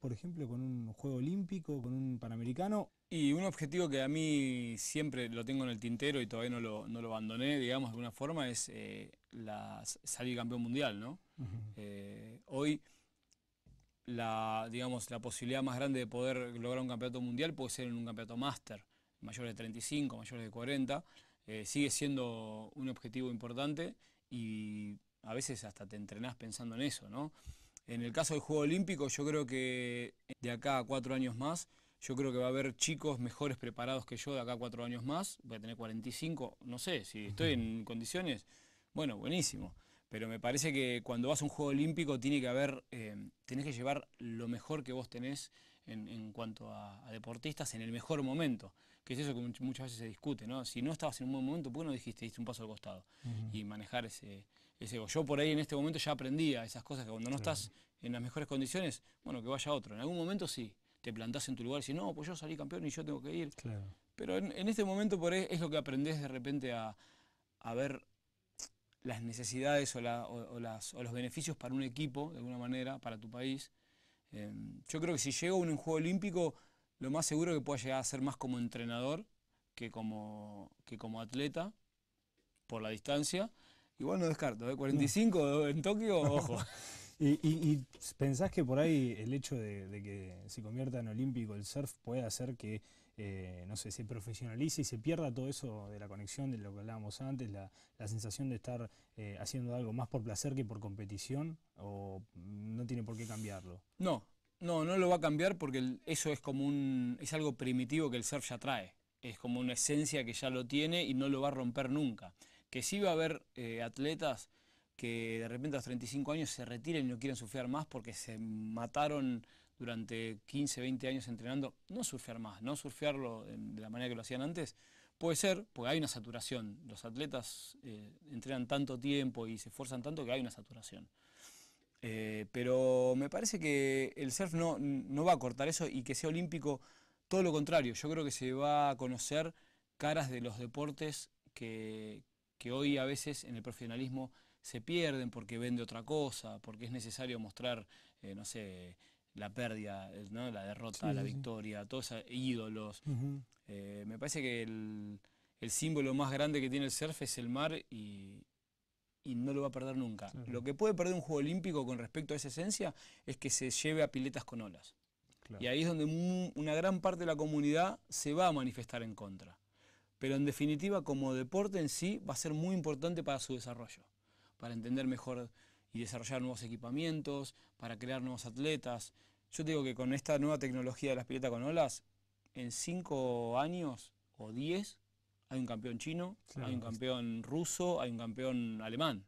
por ejemplo, con un juego olímpico, con un panamericano? Y un objetivo que a mí siempre lo tengo en el tintero y todavía no lo, abandoné, digamos, de alguna forma, es eh, salir campeón mundial, ¿no? Eh, hoy la, digamos, la posibilidad más grande de poder lograr un campeonato mundial puede ser en un campeonato máster, mayores de 35, mayores de 40, eh, sigue siendo un objetivo importante y a veces hasta te entrenás pensando en eso, ¿no? En el caso del Juego Olímpico, yo creo que de acá a cuatro años más, yo creo que va a haber chicos mejores preparados que yo de acá a cuatro años más. Voy a tener 45, no sé, si estoy en condiciones, bueno, buenísimo. Pero me parece que cuando vas a un Juego Olímpico tiene que haber, eh, tenés que llevar lo mejor que vos tenés en, cuanto a, deportistas en el mejor momento. Que es eso que muchas veces se discute, ¿no? Si no estabas en un buen momento, ¿por qué no dijiste, diste un paso al costado? Y manejar ese yo por ahí en este momento ya aprendía esas cosas que cuando no estás en las mejores condiciones, bueno, que vaya otro. En algún momento sí, te plantás en tu lugar y decís, no, pues yo salí campeón y yo tengo que ir. Claro. Pero en, este momento por es lo que aprendes de repente a, ver las necesidades o, los beneficios para un equipo, de alguna manera, para tu país. Eh, yo creo que si llego a un juego olímpico, lo más seguro que pueda llegar a ser más como entrenador que que como atleta, por la distancia. Igual no descarto, ¿eh? 45 en Tokio, ojo. ¿Y, pensás que por ahí el hecho de, que se convierta en olímpico el surf puede hacer que, eh, no sé, se profesionalice y se pierda todo eso de la conexión, de lo que hablábamos antes, la, sensación de estar eh, haciendo algo más por placer que por competición? ¿O no tiene por qué cambiarlo? No, no, no lo va a cambiar porque eso es como un, es algo primitivo que el surf ya trae. Es como una esencia que ya lo tiene y no lo va a romper nunca que sí va a haber eh, atletas que de repente a los 35 años se retiren y no quieren surfear más porque se mataron durante 15, 20 años entrenando, no surfear más, no surfearlo de la manera que lo hacían antes, puede ser, porque hay una saturación. Los atletas eh, entrenan tanto tiempo y se esfuerzan tanto que hay una saturación. Eh, pero me parece que el surf no, no va a cortar eso y que sea olímpico, todo lo contrario. Yo creo que se va a conocer caras de los deportes que, que hoy a veces en el profesionalismo se pierden porque vende otra cosa, porque es necesario mostrar, eh, no sé, la pérdida, eh, la derrota, la victoria, todos esos ídolos. Eh, me parece que el, símbolo más grande que tiene el surf es el mar y, no lo va a perder nunca. Lo que puede perder un juego olímpico con respecto a esa esencia es que se lleve a piletas con olas. Y ahí es donde una gran parte de la comunidad se va a manifestar en contra. Pero en definitiva, como deporte en sí, va a ser muy importante para su desarrollo, para entender mejor y desarrollar nuevos equipamientos, para crear nuevos atletas. Yo digo que con esta nueva tecnología de las piletas con olas, en cinco años o diez hay un campeón chino, hay un campeón ruso, hay un campeón alemán.